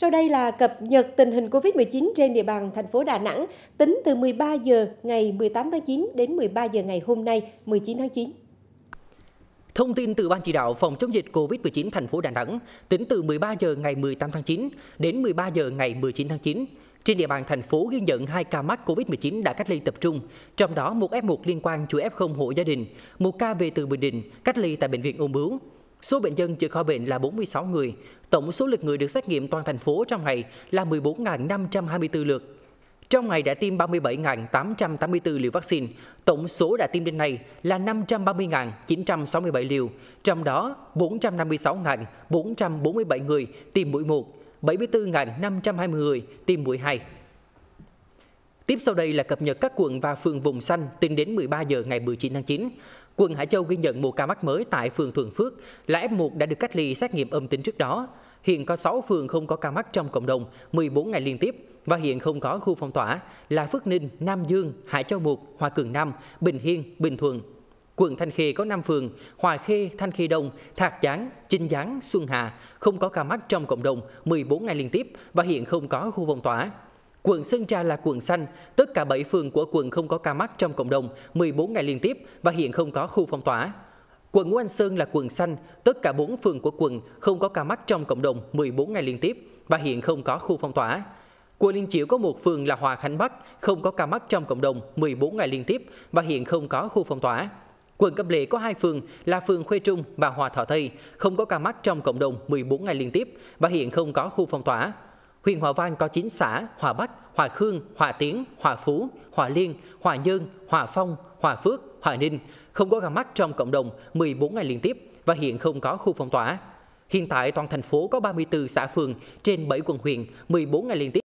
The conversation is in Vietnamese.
Sau đây là cập nhật tình hình COVID-19 trên địa bàn thành phố Đà Nẵng tính từ 13 giờ ngày 18 tháng 9 đến 13 giờ ngày hôm nay 19 tháng 9. Thông tin từ Ban chỉ đạo phòng chống dịch COVID-19 thành phố Đà Nẵng, tính từ 13 giờ ngày 18 tháng 9 đến 13 giờ ngày 19 tháng 9, trên địa bàn thành phố ghi nhận 2 ca mắc COVID-19 đã cách ly tập trung, trong đó một F1 liên quan chủ F0 hộ gia đình, một ca về từ Bình Định cách ly tại bệnh viện ung bướu. Số bệnh nhân chữa khỏi bệnh là 46 người. Tổng số lượt người được xét nghiệm toàn thành phố trong ngày là 14.524 lượt. Trong ngày đã tiêm 37.884 liều vaccine, tổng số đã tiêm đến nay là 530.967 liều, trong đó 456.447 người tiêm mũi 1, 74.520 người tiêm mũi 2. Tiếp sau đây là cập nhật các quận và phường vùng xanh tính đến 13 giờ ngày 19 tháng 9. Quận Hải Châu ghi nhận một ca mắc mới tại phường Thuận Phước là F1 đã được cách ly xét nghiệm âm tính trước đó. Hiện có 6 phường không có ca mắc trong cộng đồng 14 ngày liên tiếp và hiện không có khu phong tỏa là Phước Ninh, Nam Dương, Hải Châu 1, Hòa Cường Nam, Bình Hiên, Bình Thuận. Quận Thanh Khê có 5 phường, Hòa Khê, Thanh Khê Đông, Thạc Giáng, Chinh Giáng, Xuân Hà, không có ca mắc trong cộng đồng 14 ngày liên tiếp và hiện không có khu phong tỏa. Quận Sơn Trà là quận xanh, tất cả 7 phường của quận không có ca mắc trong cộng đồng 14 ngày liên tiếp và hiện không có khu phong tỏa. Quận Ngũ Anh Sơn là quận xanh, tất cả 4 phường của quận không có ca mắc trong cộng đồng 14 ngày liên tiếp và hiện không có khu phong tỏa. Quận Liên Chiểu có một phường là Hòa Khánh Bắc, không có ca mắc trong cộng đồng 14 ngày liên tiếp và hiện không có khu phong tỏa. Quận Cẩm Lệ có hai phường là phường Khuê Trung và Hòa Thọ Tây, không có ca mắc trong cộng đồng 14 ngày liên tiếp và hiện không có khu phong tỏa. Huyện Hòa Vang có 9 xã Hòa Bắc, Hòa Khương, Hòa Tiến, Hòa Phú, Hòa Liên, Hòa Nhơn, Hòa Phong, Hòa Phước, Hòa Ninh không có ca mắc trong cộng đồng 14 ngày liên tiếp và hiện không có khu phong tỏa. Hiện tại toàn thành phố có 34 xã phường trên 7 quận huyện 14 ngày liên tiếp